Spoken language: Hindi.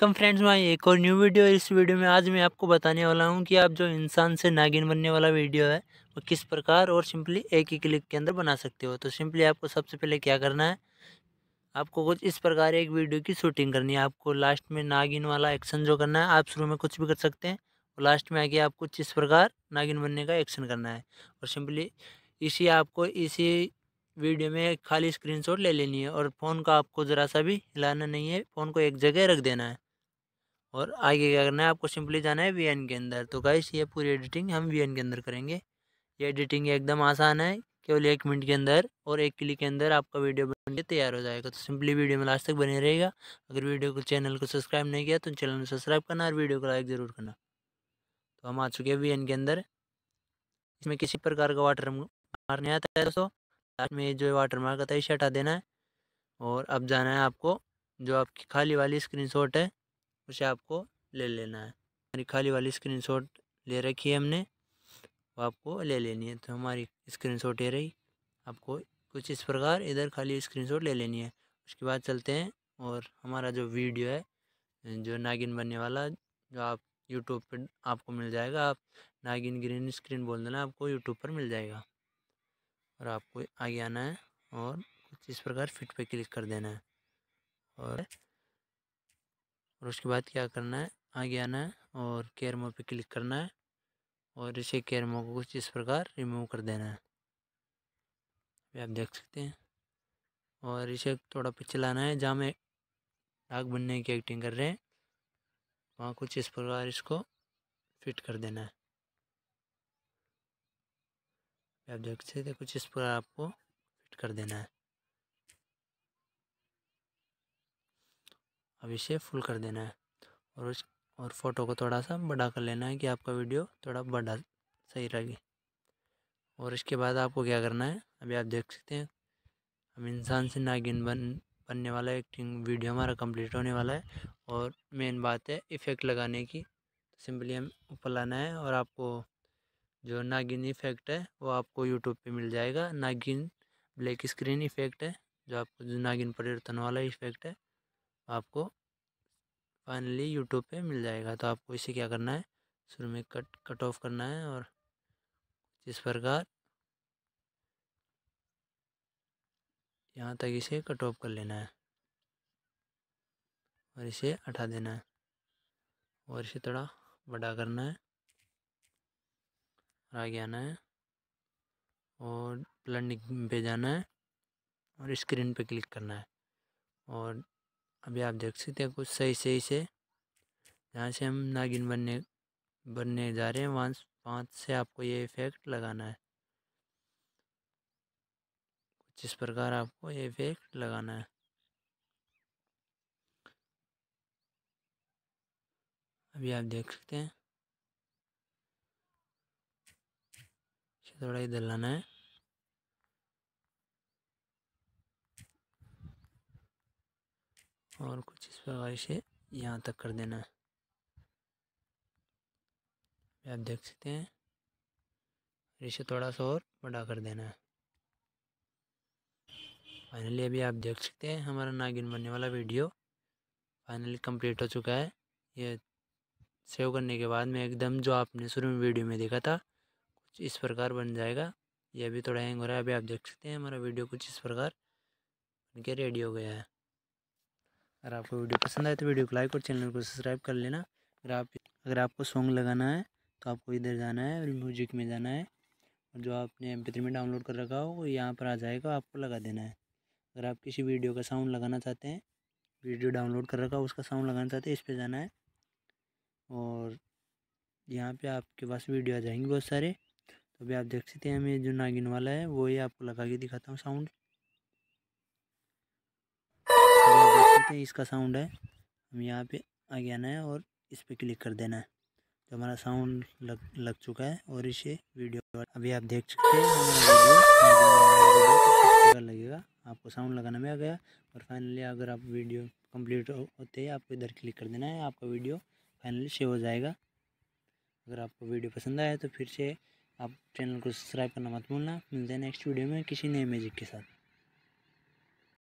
वेलकम फ्रेंड्स मैं एक और न्यू वीडियो इस वीडियो में आज मैं आपको बताने वाला हूं कि आप जो इंसान से नागिन बनने वाला वीडियो है वो किस प्रकार और सिंपली एक ही क्लिक के अंदर बना सकते हो तो सिंपली आपको सबसे पहले क्या करना है आपको कुछ इस प्रकार एक वीडियो की शूटिंग करनी है आपको लास्ट में नागिन वाला एक्शन जो करना है आप शुरू में कुछ भी कर सकते हैं और लास्ट में आके आप कुछ इस प्रकार नागिन बनने का एक्शन करना है और सिंपली इसी आपको इसी वीडियो में खाली स्क्रीनशॉट ले लेनी है और फ़ोन का आपको ज़रा सा भी हिलाना नहीं है फ़ोन को एक जगह रख देना है और आगे क्या करना है आपको सिंपली जाना है वी के अंदर तो गाइस ये पूरी एडिटिंग हम वी के अंदर करेंगे ये एडिटिंग एकदम आसान है केवल एक मिनट के अंदर और एक क्लिक के अंदर आपका वीडियो बन के तैयार हो जाएगा तो सिंपली वीडियो में लास्ट तक बने रहेगा अगर वीडियो को चैनल को सब्सक्राइब नहीं किया तो चैनल को सब्सक्राइब करना और वीडियो को लाइक ज़रूर करना तो हम आ चुके हैं वी के अंदर इसमें किसी प्रकार का वाटर मार्क नहीं आता है दोस्तों लास्ट में जो वाटर मार्क आता है इसे हटा देना है और अब जाना है आपको जो आपकी खाली वाली स्क्रीनशॉट है उसे आपको ले लेना है हमारी खाली वाली स्क्रीनशॉट ले रखी है हमने वो आपको ले लेनी है तो हमारी स्क्रीनशॉट ये रही आपको कुछ इस प्रकार इधर खाली स्क्रीनशॉट ले लेनी है उसके बाद चलते हैं और हमारा जो वीडियो है जो नागिन बनने वाला जो आप यूट्यूब पर आपको मिल जाएगा आप नागिन ग्रीन स्क्रीन बोल देना आपको यूट्यूब पर मिल जाएगा और आपको आगे आना है और कुछ इस प्रकार फिट पे क्लिक कर देना है और और उसके बाद क्या करना है आगे आना है और केयरमो पे पर क्लिक करना है और इसे केयरमो को कुछ इस प्रकार रिमूव कर देना है अभी आप देख सकते हैं और इसे थोड़ा पीछे लाना है जहाँ में डाक बनने की एक्टिंग कर रहे हैं वहाँ कुछ इस प्रकार इसको फिट कर देना है आप देख सकते हैं कुछ इस प्रकार आपको फिट कर देना है अब इसे फुल कर देना है और उस और फ़ोटो को थोड़ा सा बड़ा कर लेना है कि आपका वीडियो थोड़ा बड़ा सही रहेगी और इसके बाद आपको क्या करना है अभी आप देख सकते हैं हम इंसान से नागिन बन बनने वाला एक्टिंग वीडियो हमारा कंप्लीट होने वाला है और मेन बात है इफ़ेक्ट लगाने की सिंपली हम ऊपर लाना है और आपको जो नागिन इफ़ेक्ट है वो आपको यूट्यूब पे मिल जाएगा नागिन ब्लैक स्क्रीन इफ़ेक्ट है जो आपको जो नागिन परिवर्तन वाला इफ़ेक्ट है आपको फाइनली यूट्यूब पे मिल जाएगा तो आपको इसे क्या करना है शुरू में कट कट ऑफ करना है और जिस प्रकार यहाँ तक इसे कट ऑफ कर लेना है और इसे हटा देना है और इसे थोड़ा बड़ा करना है और आगे आना है और ब्लंडिंग पे जाना है और स्क्रीन पे क्लिक करना है और अभी आप देख सकते हैं कुछ सही सही से जहाँ से हम नागिन बनने बनने जा रहे हैं वहाँ पाँच से आपको ये इफ़ेक्ट लगाना है कुछ इस प्रकार आपको ये इफ़ेक्ट लगाना है अभी आप देख सकते हैं थोड़ा इधर लाना है और कुछ इस प्रकार से यहाँ तक कर देना है आप देख सकते हैं इसे थोड़ा सा और बड़ा कर देना है फाइनली अभी आप देख सकते हैं हमारा नागिन बनने वाला वीडियो फाइनली कंप्लीट हो चुका है ये सेव करने के बाद में एकदम जो आपने शुरू में वीडियो में देखा था कुछ इस प्रकार बन जाएगा ये अभी थोड़ा हैंग हो रहा है अभी आप देख सकते हैं हमारा वीडियो कुछ इस प्रकार बन के रेडी हो गया है अगर आपको वीडियो पसंद आए तो वीडियो को लाइक और चैनल को सब्सक्राइब कर लेना अगर आप अगर आपको सॉन्ग लगाना है तो आपको इधर जाना है और म्यूजिक में जाना है और जो आपने एम में डाउनलोड कर रखा हो वो यहाँ पर आ जाएगा आपको लगा देना है अगर आप किसी वीडियो का साउंड लगाना चाहते हैं वीडियो डाउनलोड कर रखा हो उसका साउंड लगाना चाहते हैं इस पर जाना है और यहाँ पे आपके पास वीडियो आ जाएंगे बहुत सारे तो अभी आप देख सकते हैं हमें जो नागिन वाला है वो ही आपको लगा के दिखाता हूँ साउंड सकते हैं इसका साउंड है हम यहाँ पे आगे आना है और इस पर क्लिक कर देना है तो हमारा साउंड लग लग चुका है और इसे वीडियो अभी आप देख सकते हैं तो लगेगा आपको साउंड लगाना में आ गया और फाइनली अगर आप वीडियो कंप्लीट होते ही आपको इधर क्लिक कर देना है आपका वीडियो फाइनली सेव हो जाएगा अगर आपको वीडियो पसंद आया तो फिर से आप चैनल को सब्सक्राइब करना मत भूलना मिलते हैं नेक्स्ट वीडियो में किसी नए म्यूजिक के साथ